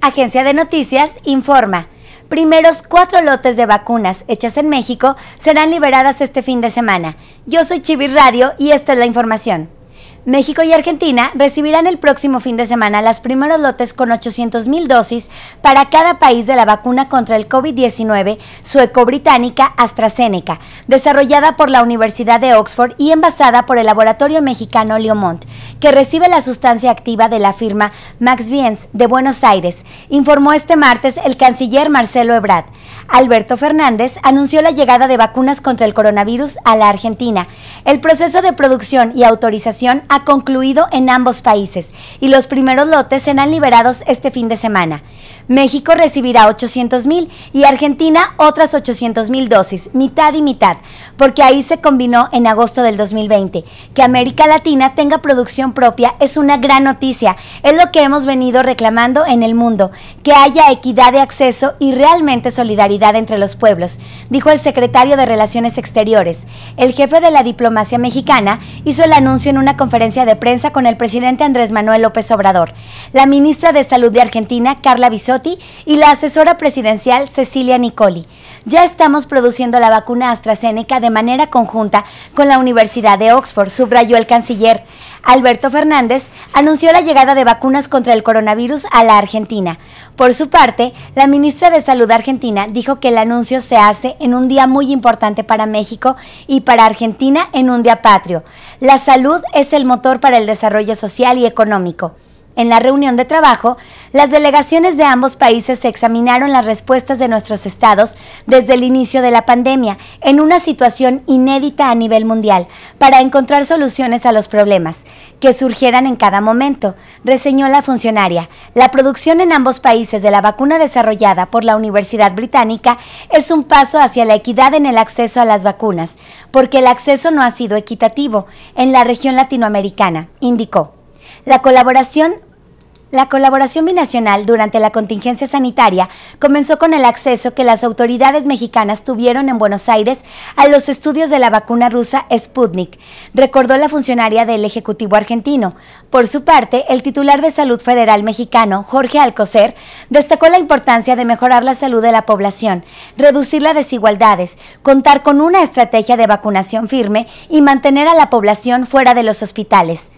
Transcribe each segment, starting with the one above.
Agencia de Noticias informa. Primeros cuatro lotes de vacunas hechas en México serán liberadas este fin de semana. Yo soy Chivir Radio y esta es la información. México y Argentina recibirán el próximo fin de semana las primeros lotes con 800.000 dosis para cada país de la vacuna contra el COVID-19 sueco-británica AstraZeneca, desarrollada por la Universidad de Oxford y envasada por el laboratorio mexicano Leomont, que recibe la sustancia activa de la firma Max de Buenos Aires, informó este martes el canciller Marcelo Ebrard. Alberto Fernández anunció la llegada de vacunas contra el coronavirus a la Argentina. El proceso de producción y autorización ha concluido en ambos países y los primeros lotes serán liberados este fin de semana. México recibirá 800 mil y Argentina otras 800 mil dosis, mitad y mitad, porque ahí se combinó en agosto del 2020. Que América Latina tenga producción propia es una gran noticia, es lo que hemos venido reclamando en el mundo, que haya equidad de acceso y realmente solidaridad entre los pueblos, dijo el secretario de Relaciones Exteriores. El jefe de la diplomacia mexicana hizo el anuncio en una conferencia de prensa con el presidente Andrés Manuel López Obrador. La ministra de Salud de Argentina, Carla Bisotti, y la asesora presidencial Cecilia Nicoli. Ya estamos produciendo la vacuna AstraZeneca de manera conjunta con la Universidad de Oxford, subrayó el canciller. Alberto Fernández anunció la llegada de vacunas contra el coronavirus a la Argentina. Por su parte, la ministra de Salud argentina dijo que el anuncio se hace en un día muy importante para México y para Argentina en un día patrio. La salud es el motor para el desarrollo social y económico en la reunión de trabajo, las delegaciones de ambos países examinaron las respuestas de nuestros estados desde el inicio de la pandemia, en una situación inédita a nivel mundial, para encontrar soluciones a los problemas que surgieran en cada momento, reseñó la funcionaria. La producción en ambos países de la vacuna desarrollada por la Universidad Británica es un paso hacia la equidad en el acceso a las vacunas, porque el acceso no ha sido equitativo en la región latinoamericana, indicó. La colaboración la colaboración binacional durante la contingencia sanitaria comenzó con el acceso que las autoridades mexicanas tuvieron en Buenos Aires a los estudios de la vacuna rusa Sputnik, recordó la funcionaria del Ejecutivo argentino. Por su parte, el titular de Salud Federal mexicano, Jorge Alcocer, destacó la importancia de mejorar la salud de la población, reducir las desigualdades, contar con una estrategia de vacunación firme y mantener a la población fuera de los hospitales.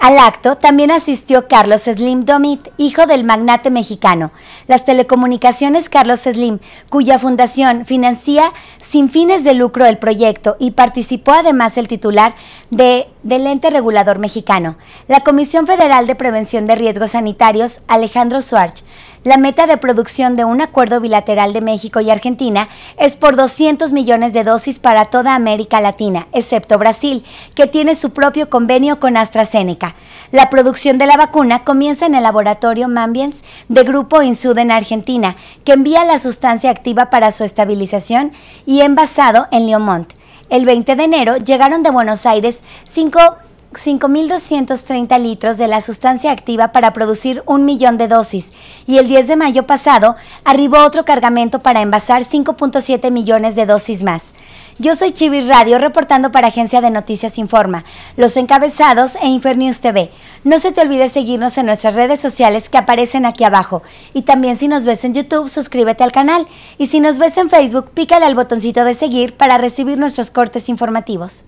Al acto también asistió Carlos Slim Domit, hijo del magnate mexicano. Las telecomunicaciones Carlos Slim, cuya fundación financia sin fines de lucro el proyecto y participó además el titular de, del ente regulador mexicano, la Comisión Federal de Prevención de Riesgos Sanitarios, Alejandro Suárez. La meta de producción de un acuerdo bilateral de México y Argentina es por 200 millones de dosis para toda América Latina, excepto Brasil, que tiene su propio convenio con AstraZeneca. La producción de la vacuna comienza en el laboratorio Mambiens de Grupo Insud en Argentina, que envía la sustancia activa para su estabilización y envasado en Leomont. El 20 de enero llegaron de Buenos Aires 5.230 litros de la sustancia activa para producir un millón de dosis y el 10 de mayo pasado arribó otro cargamento para envasar 5.7 millones de dosis más. Yo soy Chivis Radio, reportando para Agencia de Noticias Informa, Los Encabezados e Infernews TV. No se te olvide seguirnos en nuestras redes sociales que aparecen aquí abajo. Y también si nos ves en YouTube, suscríbete al canal. Y si nos ves en Facebook, pícale al botoncito de seguir para recibir nuestros cortes informativos.